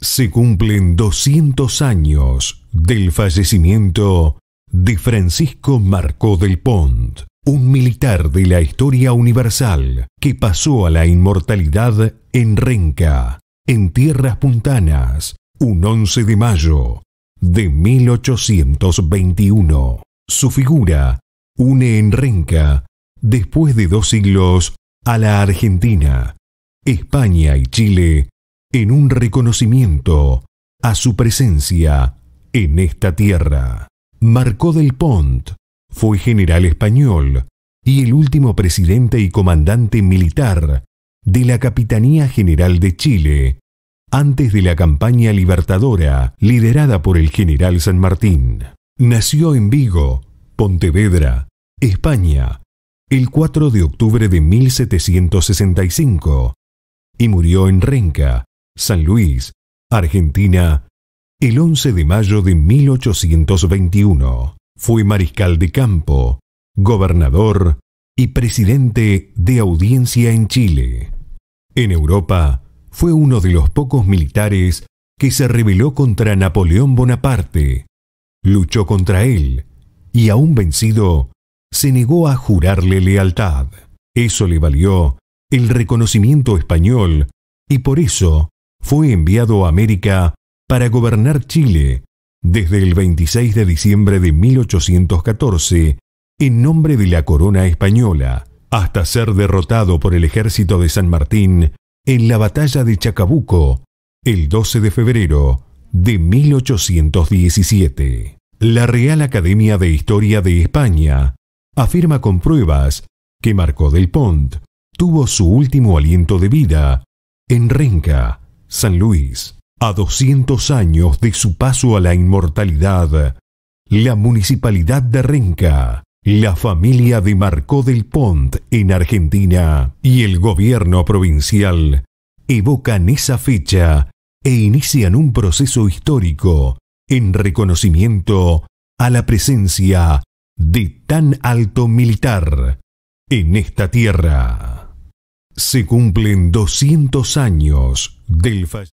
se cumplen 200 años del fallecimiento de Francisco Marco del Pont, un militar de la historia universal que pasó a la inmortalidad en Renca, en tierras puntanas, un 11 de mayo de 1821. Su figura une en Renca, después de dos siglos, a la Argentina, España y Chile, en un reconocimiento a su presencia en esta tierra. Marcó del Pont fue general español y el último presidente y comandante militar de la Capitanía General de Chile antes de la campaña libertadora liderada por el general San Martín. Nació en Vigo, Pontevedra, España, el 4 de octubre de 1765 y murió en Renca San Luis, Argentina, el 11 de mayo de 1821. Fue mariscal de campo, gobernador y presidente de audiencia en Chile. En Europa, fue uno de los pocos militares que se rebeló contra Napoleón Bonaparte, luchó contra él y aún vencido, se negó a jurarle lealtad. Eso le valió el reconocimiento español y por eso fue enviado a América para gobernar Chile desde el 26 de diciembre de 1814 en nombre de la corona española, hasta ser derrotado por el ejército de San Martín en la batalla de Chacabuco el 12 de febrero de 1817. La Real Academia de Historia de España afirma con pruebas que Marco del Pont tuvo su último aliento de vida en Renca, San Luis, a 200 años de su paso a la inmortalidad, la Municipalidad de Renca, la familia de Marcó del Pont en Argentina y el gobierno provincial evocan esa fecha e inician un proceso histórico en reconocimiento a la presencia de tan alto militar en esta tierra se cumplen 200 años del